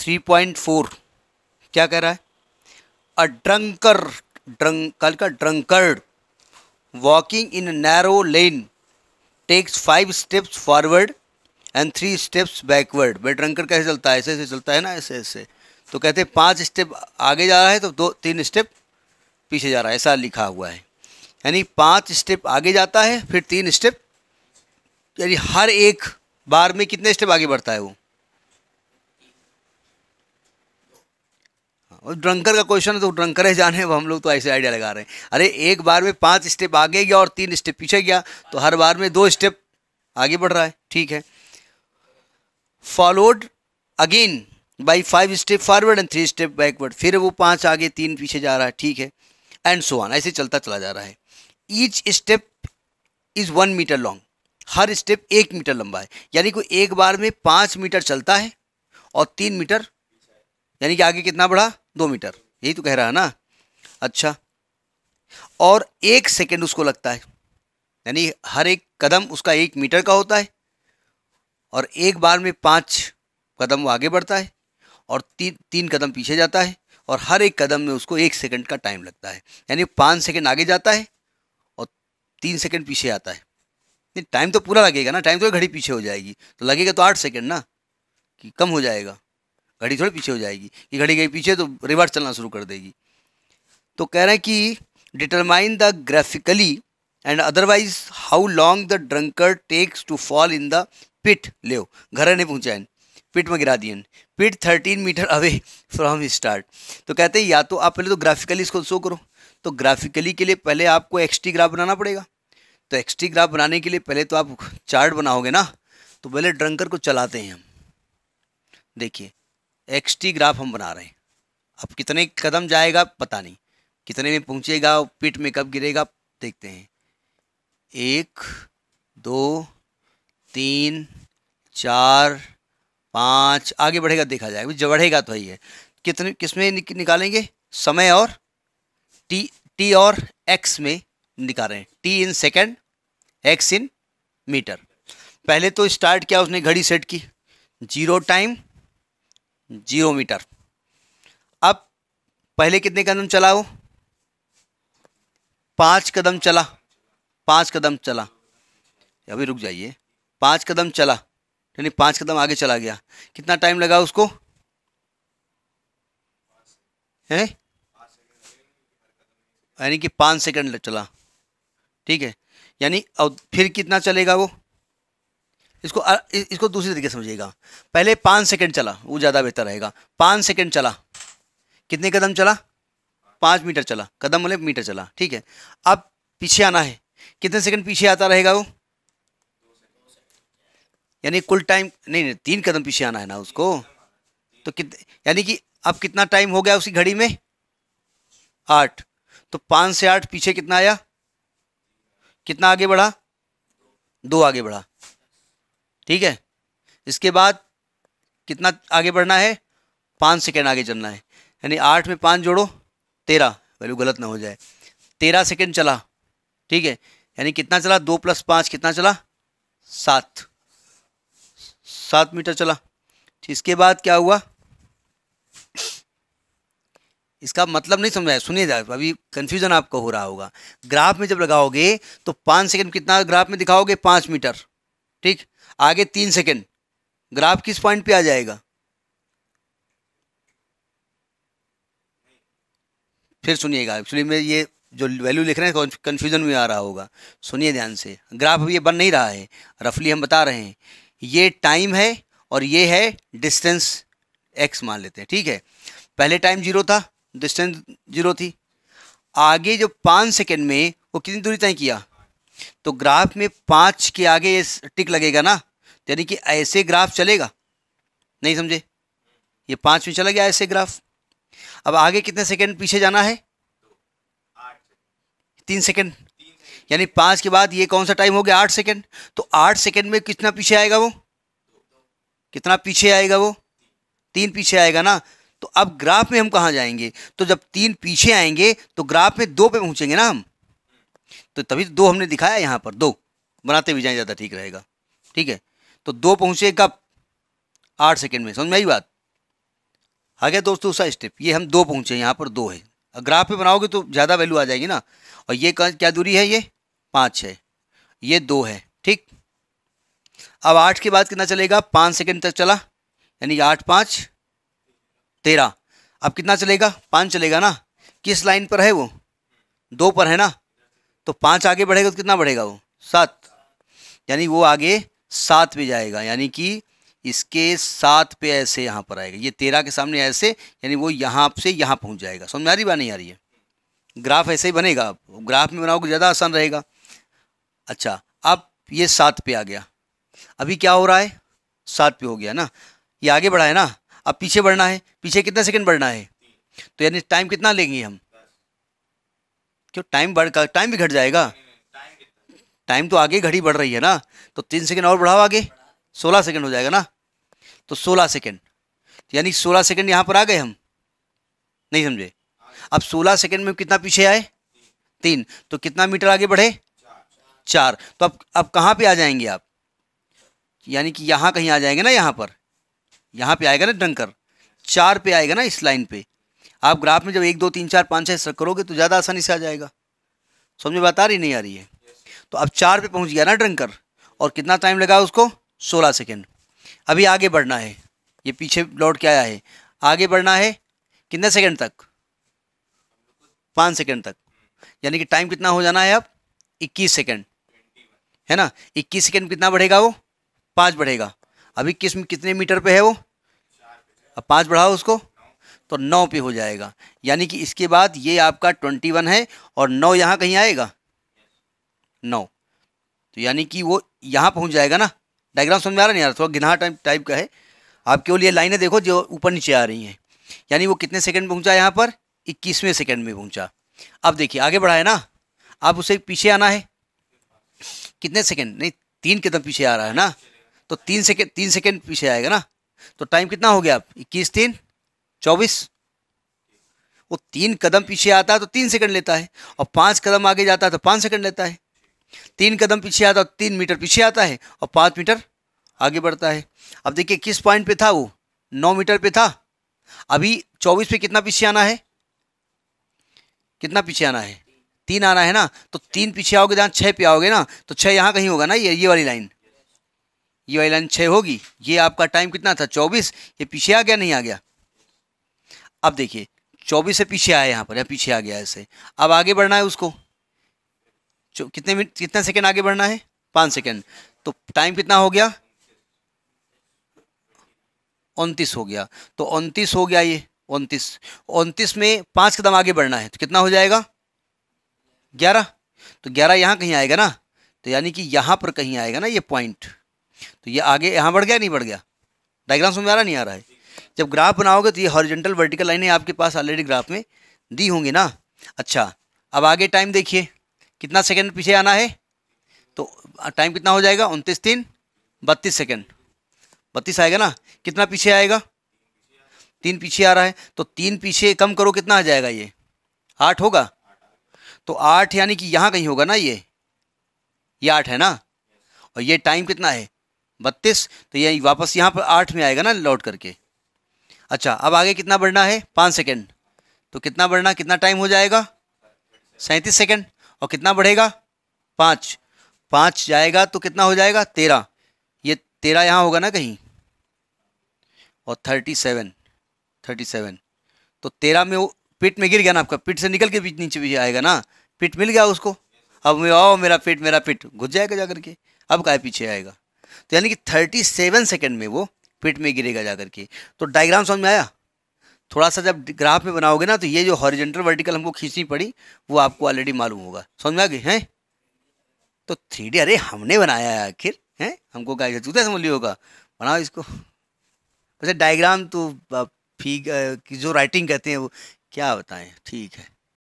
three point four क्या कह रहा है अ ड्रंकर ड्रंक कल का drunkard walking in narrow lane takes five steps forward and three steps backward भाई ड्रंकर कैसे चलता है ऐसे ऐसे चलता है ना ऐसे ऐसे तो कहते हैं पाँच स्टेप आगे जा रहा है तो दो तीन स्टेप पीछे जा रहा है ऐसा लिखा हुआ है यानी पाँच स्टेप आगे जाता है फिर तीन स्टेप यानी हर एक बार में कितने स्टेप आगे बढ़ता है वो और ड्रंकर का क्वेश्चन है तो ड्रंकर है जाने वो हम लोग तो ऐसे आइडिया लगा रहे हैं अरे एक बार में पाँच स्टेप आगे गया और तीन स्टेप पीछे गया तो हर बार में दो स्टेप आगे बढ़ रहा है ठीक है followed again by five step forward and three step backward फिर वो पाँच आगे तीन पीछे जा रहा है ठीक है एंड सो ऑन ऐसे चलता चला जा रहा है each step is one metre long हर स्टेप एक मीटर लंबा है यानी कोई एक बार में पाँच मीटर चलता है और तीन मीटर यानी कि आगे कितना बढ़ा दो मीटर यही तो कह रहा है ना अच्छा और एक सेकेंड उसको लगता है यानी हर एक कदम उसका एक मीटर का होता है और एक बार में पाँच कदम वो आगे बढ़ता है और तीन तीन कदम पीछे जाता है और हर एक कदम में उसको एक सेकंड का टाइम लगता है यानी पाँच सेकंड आगे जाता है और तीन सेकंड पीछे आता है नहीं टाइम तो पूरा लगेगा ना टाइम तो घड़ी पीछे हो जाएगी तो लगेगा तो आठ सेकंड ना कि कम हो जाएगा घड़ी थोड़ी पीछे हो जाएगी कि घड़ी गई पीछे तो रिवर्स चलना शुरू कर देगी तो कह रहे हैं कि determine the graphically and otherwise how long the drunkard takes to fall in the pit ले घर नहीं पहुँचा पिट में गिरा दिए pit thirteen metre away from start तो कहते हैं या तो आप पहले तो ग्राफिकली इसको शो करो तो ग्राफिकली के लिए पहले आपको एक्सटी ग्राफ बनाना पड़ेगा तो एक्सटी ग्राफ बनाने के लिए पहले तो आप चार्ट बनाओगे ना तो पहले ड्रंकर को चलाते हैं हम देखिए एक्स टी ग्राफ हम बना रहे हैं अब कितने कदम जाएगा पता नहीं कितने में पहुंचेगा पिट में कब गिरेगा देखते हैं एक दो तीन चार पाँच आगे बढ़ेगा देखा जाएगा जब बढ़ेगा तो ही है कितने किसमें निक, निकालेंगे समय और टी टी और एक्स में निकाल रहे हैं T in second X in metre पहले तो स्टार्ट किया उसने घड़ी सेट की जीरो टाइम जीरो मीटर अब पहले कितने कदम चला वो पाँच कदम चला पाँच कदम चला अभी रुक जाइए पाँच कदम चला यानी पाँच कदम आगे चला गया कितना टाइम लगा उसको है यानी कि पाँच सेकंड चला ठीक है यानी अब फिर कितना चलेगा वो इसको इसको दूसरी तरीके से समझिएगा पहले पाँच सेकंड चला वो ज़्यादा बेहतर रहेगा पाँच सेकंड चला कितने कदम चला पाँच मीटर चला कदम बोले मीटर चला ठीक है अब पीछे आना है कितने सेकंड पीछे आता रहेगा वो यानी कुल टाइम नहीं नहीं तीन कदम पीछे आना है ना उसको तो कित यानी कि अब कितना टाइम हो गया उसकी घड़ी में आठ तो पाँच से आठ पीछे कितना आया कितना आगे बढ़ा दो आगे बढ़ा ठीक है इसके बाद कितना आगे बढ़ना है पाँच सेकेंड आगे चलना है यानी आठ में पाँच जोड़ो तेरह वैल्यू गलत ना हो जाए तेरह सेकेंड चला ठीक है यानी कितना चला दो प्लस पाँच कितना चला सात सात मीटर चला इसके बाद क्या हुआ इसका मतलब नहीं समझाया सुनिए जाए अभी कन्फ्यूजन आपको हो रहा होगा ग्राफ में जब लगाओगे तो पाँच सेकंड कितना ग्राफ में दिखाओगे पाँच मीटर ठीक आगे तीन सेकेंड ग्राफ किस पॉइंट पे आ जाएगा फिर सुनिएगा एक्चुअली मैं ये जो वैल्यू लिख रहे हैं कन्फ्यूजन में आ रहा होगा सुनिए ध्यान से ग्राफ अब ये बन नहीं रहा है रफली हम बता रहे हैं ये टाइम है और ये है डिस्टेंस एक्स मान लेते हैं ठीक है पहले टाइम जीरो था डिस्टेंस जीरो थी आगे जो पाँच सेकेंड में वो कितनी दूरी तय किया तो ग्राफ में पाँच के आगे ये टिक लगेगा ना यानी कि ऐसे ग्राफ चलेगा नहीं समझे ये पाँच में चला गया ऐसे ग्राफ अब आगे कितने सेकंड पीछे जाना है तीन सेकंड यानी पाँच के बाद ये कौन सा टाइम हो गया आठ सेकंड तो आठ सेकंड में कितना पीछे आएगा वो कितना पीछे आएगा वो तीन पीछे आएगा ना तो अब ग्राफ में हम कहाँ जाएंगे तो जब तीन पीछे आएंगे तो ग्राफ में दो पे पहुँचेंगे ना हम तो तभी तो दो हमने दिखाया यहाँ पर दो बनाते भी जाएँ ज़्यादा ठीक रहेगा ठीक है तो दो पहुँचे कब आठ सेकेंड में समझ में आई बात आ गया दोस्तों उसका स्टेप ये हम दो पहुँचे यहाँ पर दो है ग्राफ पे बनाओगे तो ज़्यादा वैल्यू आ जाएगी ना और ये क्या दूरी है ये पाँच है ये दो है ठीक अब आठ के बाद कितना चलेगा पाँच सेकेंड तक चला यानी कि आठ पाँच तेरह अब कितना चलेगा पाँच चलेगा ना किस लाइन पर है वो दो पर है ना तो पाँच आगे बढ़ेगा तो कितना बढ़ेगा वो सात यानी वो आगे सात पे जाएगा यानी कि इसके सात पे ऐसे यहाँ पर आएगा ये तेरह के सामने ऐसे यानी वो यहाँ से यहाँ पहुँच जाएगा समझ में आ रही बात नहीं आ रही है ग्राफ ऐसे ही बनेगा ग्राफ में बनाओगे तो ज़्यादा आसान रहेगा अच्छा अब ये सात पे आ गया अभी क्या हो रहा है सात पे हो गया ना ये आगे बढ़ा है ना अब पीछे बढ़ना है पीछे कितना सेकंड बढ़ना है तो यानी टाइम कितना लेंगे हम क्यों टाइम बढ़ का टाइम भी घट जाएगा टाइम तो आगे घड़ी बढ़ रही है ना तो तीन सेकेंड और बढ़ाओ आगे सोलह सेकेंड हो जाएगा ना तो सोलह सेकेंड यानी सोलह सेकेंड यहाँ पर आ गए हम नहीं समझे अब सोलह सेकेंड में कितना पीछे आए तीन तो कितना मीटर आगे बढ़े चार तो अब अब कहाँ पर आ जाएंगे आप यानी कि यहाँ कहीं आ जाएंगे ना यहाँ पर यहाँ पर आएगा ना डंकर चार पे आएगा ना इस लाइन पे आप ग्राफ में जब एक दो तीन चार पाँच छः करोगे तो ज़्यादा आसानी से आ जाएगा समझ में बात आ रही नहीं आ रही है तो अब चार पे पहुंच गया ना ड्रंकर और कितना टाइम लगा उसको सोलह सेकेंड अभी आगे बढ़ना है ये पीछे लौट के आया है आगे बढ़ना है कितने सेकेंड तक पाँच सेकेंड तक यानी कि टाइम कितना हो जाना है अब इक्कीस सेकेंड है ना इक्कीस सेकेंड कितना बढ़ेगा वो पाँच बढ़ेगा अभी किस कितने मीटर पे है वो अब पाँच बढ़ाओ उसको तो नौ पे हो जाएगा यानी कि इसके बाद ये आपका ट्वेंटी वन है और नौ यहाँ कहीं आएगा नौ तो यानी कि वो यहाँ पहुँच जाएगा ना डायग्राम समझ में आ रहा नहीं आ रहा थोड़ा गिनहा टाइप टाइप का है आप केवल ये लाइनें देखो जो ऊपर नीचे आ रही हैं यानी वो कितने सेकेंड पहुँचा यहाँ पर इक्कीसवें सेकेंड में पहुँचा अब देखिए आगे बढ़ाए ना आप उसे पीछे आना है कितने सेकेंड नहीं तीन कदम पीछे आ रहा है ना तो तीन सेकेंड तीन सेकेंड पीछे आएगा ना तो टाइम कितना हो गया आप इक्कीस तीन चौबीस वो तीन कदम पीछे आता है तो तीन सेकंड लेता है और पाँच कदम आगे जाता है तो पाँच सेकंड लेता है तीन कदम पीछे आता है तो तीन मीटर पीछे आता है और पाँच मीटर आगे बढ़ता है अब देखिए किस पॉइंट पे था वो नौ मीटर पे था अभी चौबीस पे कितना पीछे आना है कितना पीछे आना है तीन आना है ना तो तीन पीछे आओगे जहाँ छः पे आओगे ना तो छः यहाँ कहीं होगा ना ये ये वाली लाइन ये वाली लाइन छः होगी ये आपका टाइम कितना था चौबीस ये पीछे आ गया नहीं आ गया अब देखिए चौबीस से पीछे आया यहाँ पर या पीछे आ गया ऐसे अब आगे बढ़ना है उसको कितने मिनट कितना सेकेंड आगे बढ़ना है पाँच सेकेंड तो टाइम कितना हो गया उनतीस हो गया तो उनतीस हो गया ये उनतीस उनतीस में पाँच कदम आगे बढ़ना है तो कितना हो जाएगा ग्यारह तो ग्यारह यहाँ कहीं आएगा ना तो यानी कि यहाँ पर कहीं आएगा ना ये पॉइंट तो ये आगे यहाँ बढ़ गया नहीं बढ़ गया डायग्राम समझ आ रहा नहीं आ रहा है जब ग्राफ बनाओगे तो ये हॉरिजेंटल वर्टिकल लाइनें आपके पास ऑलरेडी ग्राफ में दी होंगी ना अच्छा अब आगे टाइम देखिए कितना सेकंड पीछे आना है तो टाइम कितना हो जाएगा उनतीस तीन बत्तीस सेकेंड बत्तीस आएगा ना कितना पीछे आएगा तीन पीछे आ रहा है तो तीन पीछे कम करो कितना आ जाएगा ये आठ होगा तो आठ यानी कि यहाँ कहीं होगा ना ये ये आठ है ना और ये टाइम कितना है बत्तीस तो ये वापस यहाँ पर आठ में आएगा ना लौट करके अच्छा अब आगे कितना बढ़ना है पाँच सेकेंड तो कितना बढ़ना कितना टाइम हो जाएगा सैंतीस सेकेंड और कितना बढ़ेगा पाँच पाँच जाएगा तो कितना हो जाएगा तेरह ये तेरह यहाँ होगा ना कहीं और थर्टी सेवन थर्टी सेवन तो तेरह में वो पिट में गिर गया ना आपका पिट से निकल के बीच नीचे भी आएगा ना पिट मिल गया उसको अब मैं आओ मेरा पिट मेरा पिट घुस जाएगा जा करके अब का पीछे आएगा तो यानी कि थर्टी सेवन सेकेंड में वो पिट में गिरेगा जाकर के तो डायग्राम समझ में आया थोड़ा सा जब ग्राफ में बनाओगे ना तो ये जो हॉरिजेंटल वर्टिकल हमको खींचनी पड़ी वो आपको ऑलरेडी मालूम होगा समझ में आ गई हैं तो थ्री अरे हमने बनाया है आखिर हैं हमको क्या तू समझ लिया होगा बनाओ इसको वैसे डायग्राम तो फी जो राइटिंग कहते हैं वो क्या बताएं ठीक है